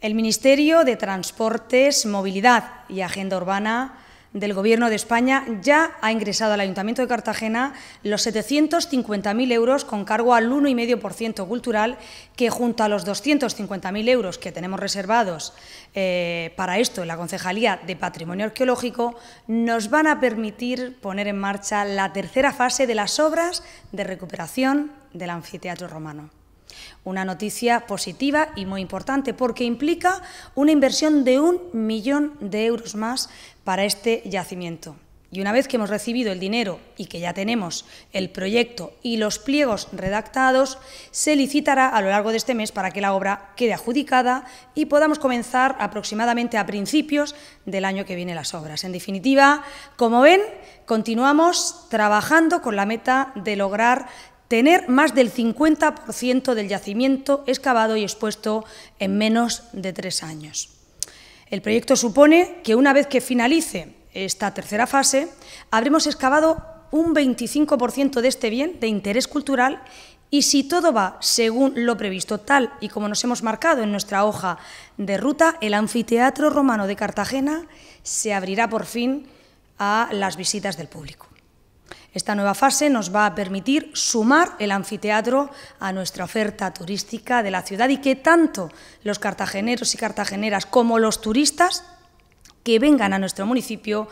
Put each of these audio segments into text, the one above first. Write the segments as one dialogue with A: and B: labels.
A: El Ministerio de Transportes, Movilidad y Agenda Urbana del Gobierno de España ya ha ingresado al Ayuntamiento de Cartagena los 750.000 euros con cargo al 1,5% cultural, que junto a los 250.000 euros que tenemos reservados eh, para esto en la Concejalía de Patrimonio Arqueológico, nos van a permitir poner en marcha la tercera fase de las obras de recuperación del anfiteatro romano. Una noticia positiva y muy importante porque implica una inversión de un millón de euros más para este yacimiento. Y una vez que hemos recibido el dinero y que ya tenemos el proyecto y los pliegos redactados, se licitará a lo largo de este mes para que la obra quede adjudicada y podamos comenzar aproximadamente a principios del año que viene las obras. En definitiva, como ven, continuamos trabajando con la meta de lograr tener más del 50% del yacimiento excavado y expuesto en menos de tres años. El proyecto supone que una vez que finalice esta tercera fase, habremos excavado un 25% de este bien de interés cultural y si todo va según lo previsto, tal y como nos hemos marcado en nuestra hoja de ruta, el anfiteatro romano de Cartagena se abrirá por fin a las visitas del público. Esta nueva fase nos va a permitir sumar el anfiteatro a nuestra oferta turística de la ciudad y que tanto los cartageneros y cartageneras como los turistas que vengan a nuestro municipio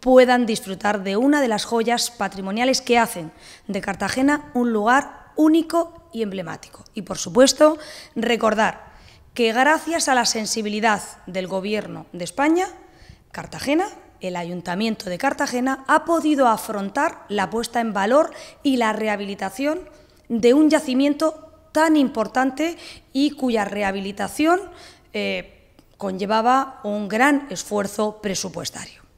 A: puedan disfrutar de una de las joyas patrimoniales que hacen de Cartagena un lugar único y emblemático. Y por supuesto, recordar que gracias a la sensibilidad del Gobierno de España, Cartagena el Ayuntamiento de Cartagena ha podido afrontar la puesta en valor y la rehabilitación de un yacimiento tan importante y cuya rehabilitación eh, conllevaba un gran esfuerzo presupuestario.